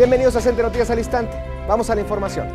Bienvenidos a Centro Noticias al Instante. Vamos a la información.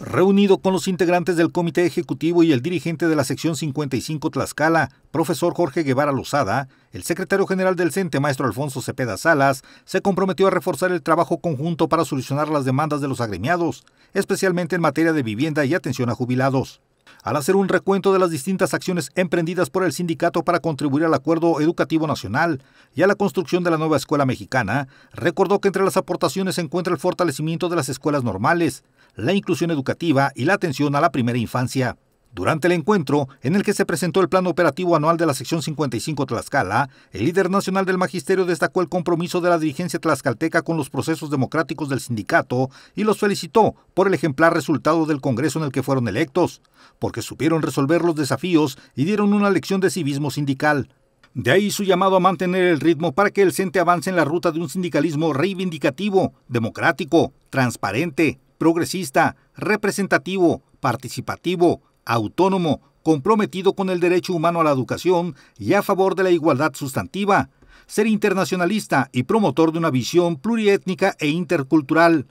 Reunido con los integrantes del Comité Ejecutivo y el dirigente de la sección 55 Tlaxcala, profesor Jorge Guevara Lozada, el secretario general del CENTE, maestro Alfonso Cepeda Salas, se comprometió a reforzar el trabajo conjunto para solucionar las demandas de los agremiados, especialmente en materia de vivienda y atención a jubilados. Al hacer un recuento de las distintas acciones emprendidas por el sindicato para contribuir al Acuerdo Educativo Nacional y a la construcción de la nueva escuela mexicana, recordó que entre las aportaciones se encuentra el fortalecimiento de las escuelas normales, la inclusión educativa y la atención a la primera infancia. Durante el encuentro, en el que se presentó el plan operativo anual de la sección 55 Tlaxcala, el líder nacional del magisterio destacó el compromiso de la dirigencia tlaxcalteca con los procesos democráticos del sindicato y los felicitó por el ejemplar resultado del Congreso en el que fueron electos, porque supieron resolver los desafíos y dieron una lección de civismo sindical. De ahí su llamado a mantener el ritmo para que el CENTE avance en la ruta de un sindicalismo reivindicativo, democrático, transparente, progresista, representativo, participativo, autónomo, comprometido con el derecho humano a la educación y a favor de la igualdad sustantiva, ser internacionalista y promotor de una visión pluriétnica e intercultural.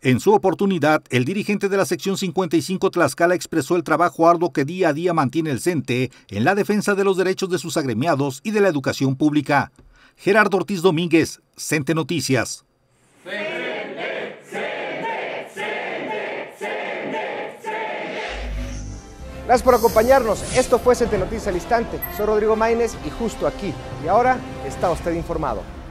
En su oportunidad, el dirigente de la sección 55 Tlaxcala expresó el trabajo arduo que día a día mantiene el CENTE en la defensa de los derechos de sus agremiados y de la educación pública. Gerardo Ortiz Domínguez, CENTE Noticias. Gracias por acompañarnos. Esto fue CT Noticias al Instante. Soy Rodrigo Maínez y justo aquí. Y ahora está usted informado.